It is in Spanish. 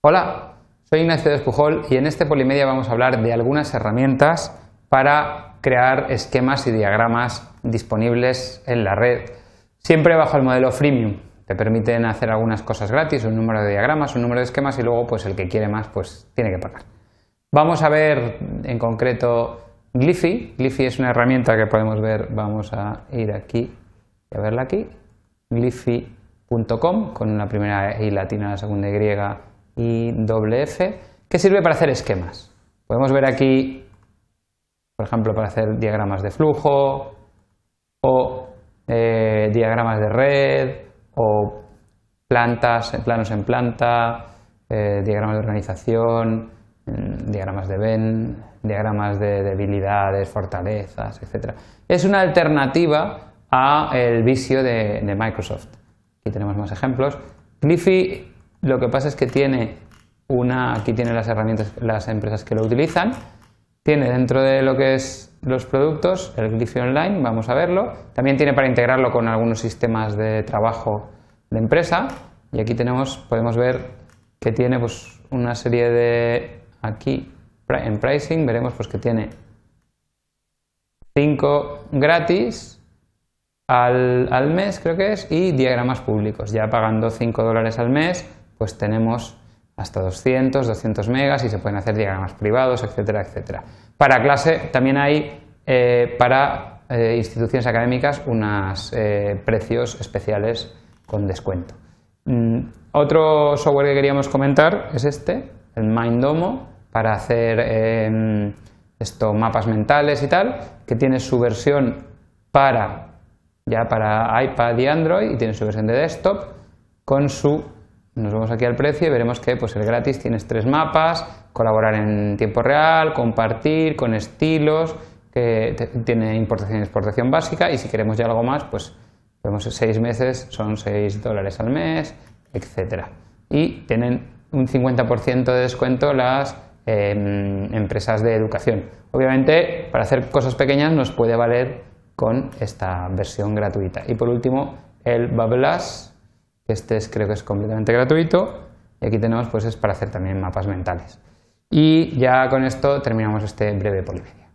Hola, soy Ignacio de y en este Polimedia vamos a hablar de algunas herramientas para crear esquemas y diagramas disponibles en la red, siempre bajo el modelo freemium. Te permiten hacer algunas cosas gratis, un número de diagramas, un número de esquemas y luego pues el que quiere más pues tiene que pagar. Vamos a ver en concreto gliffy gliffy es una herramienta que podemos ver, vamos a ir aquí a verla aquí, gliffy.com con una primera y latina, la segunda Y y doble F, que sirve para hacer esquemas. Podemos ver aquí, por ejemplo, para hacer diagramas de flujo o eh, diagramas de red o plantas, planos en planta, eh, diagramas de organización, mm, diagramas de Venn, diagramas de debilidades, fortalezas, etc. Es una alternativa a el vicio de, Microsoft. Aquí tenemos más ejemplos. Lo que pasa es que tiene una, aquí tiene las herramientas, las empresas que lo utilizan, tiene dentro de lo que es los productos el Glyphy Online, vamos a verlo, también tiene para integrarlo con algunos sistemas de trabajo de empresa y aquí tenemos, podemos ver que tiene pues una serie de, aquí en pricing veremos pues que tiene 5 gratis, al, al, mes, creo que es, y diagramas públicos. Ya pagando 5 dólares al mes pues tenemos hasta 200, 200 megas y se pueden hacer diagramas privados, etcétera, etcétera. Para clase también hay eh, para eh, instituciones académicas unos eh, precios especiales con descuento. Mm, otro software que queríamos comentar es este, el Mindomo, para hacer em, esto, mapas mentales y tal, que tiene su versión para ya para iPad y Android y tiene su versión de desktop con su nos vamos aquí al precio y veremos que pues, el gratis tienes tres mapas, colaborar en tiempo real, compartir, con estilos, que tiene importación y exportación básica y si queremos ya algo más, pues vemos seis meses, son seis dólares al mes, etcétera. Y tienen un 50% de descuento las em, empresas de educación. Obviamente, para hacer cosas pequeñas nos puede valer con esta versión gratuita. Y por último, el Bablas este es, creo que es completamente gratuito. Y aquí tenemos, pues es para hacer también mapas mentales. Y ya con esto terminamos este breve polimedia.